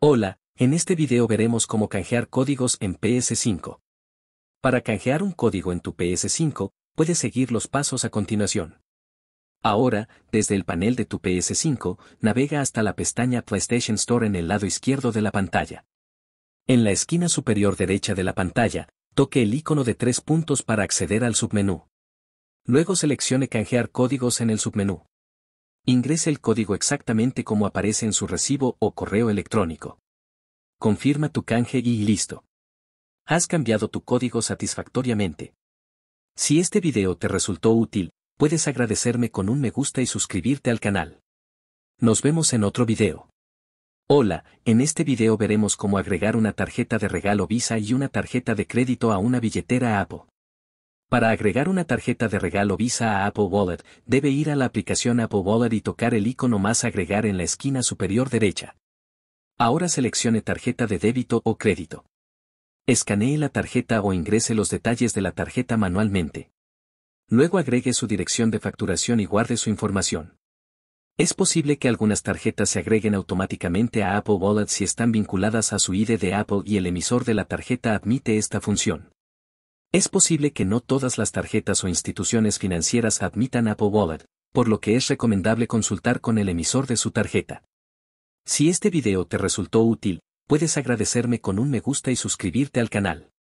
Hola, en este video veremos cómo canjear códigos en PS5. Para canjear un código en tu PS5, puedes seguir los pasos a continuación. Ahora, desde el panel de tu PS5, navega hasta la pestaña PlayStation Store en el lado izquierdo de la pantalla. En la esquina superior derecha de la pantalla, toque el icono de tres puntos para acceder al submenú. Luego seleccione Canjear códigos en el submenú. Ingrese el código exactamente como aparece en su recibo o correo electrónico. Confirma tu canje y listo. Has cambiado tu código satisfactoriamente. Si este video te resultó útil, puedes agradecerme con un me gusta y suscribirte al canal. Nos vemos en otro video. Hola, en este video veremos cómo agregar una tarjeta de regalo Visa y una tarjeta de crédito a una billetera Apple. Para agregar una tarjeta de regalo Visa a Apple Wallet, debe ir a la aplicación Apple Wallet y tocar el icono más agregar en la esquina superior derecha. Ahora seleccione tarjeta de débito o crédito. Escanee la tarjeta o ingrese los detalles de la tarjeta manualmente. Luego agregue su dirección de facturación y guarde su información. Es posible que algunas tarjetas se agreguen automáticamente a Apple Wallet si están vinculadas a su ID de Apple y el emisor de la tarjeta admite esta función. Es posible que no todas las tarjetas o instituciones financieras admitan Apple Wallet, por lo que es recomendable consultar con el emisor de su tarjeta. Si este video te resultó útil, puedes agradecerme con un me gusta y suscribirte al canal.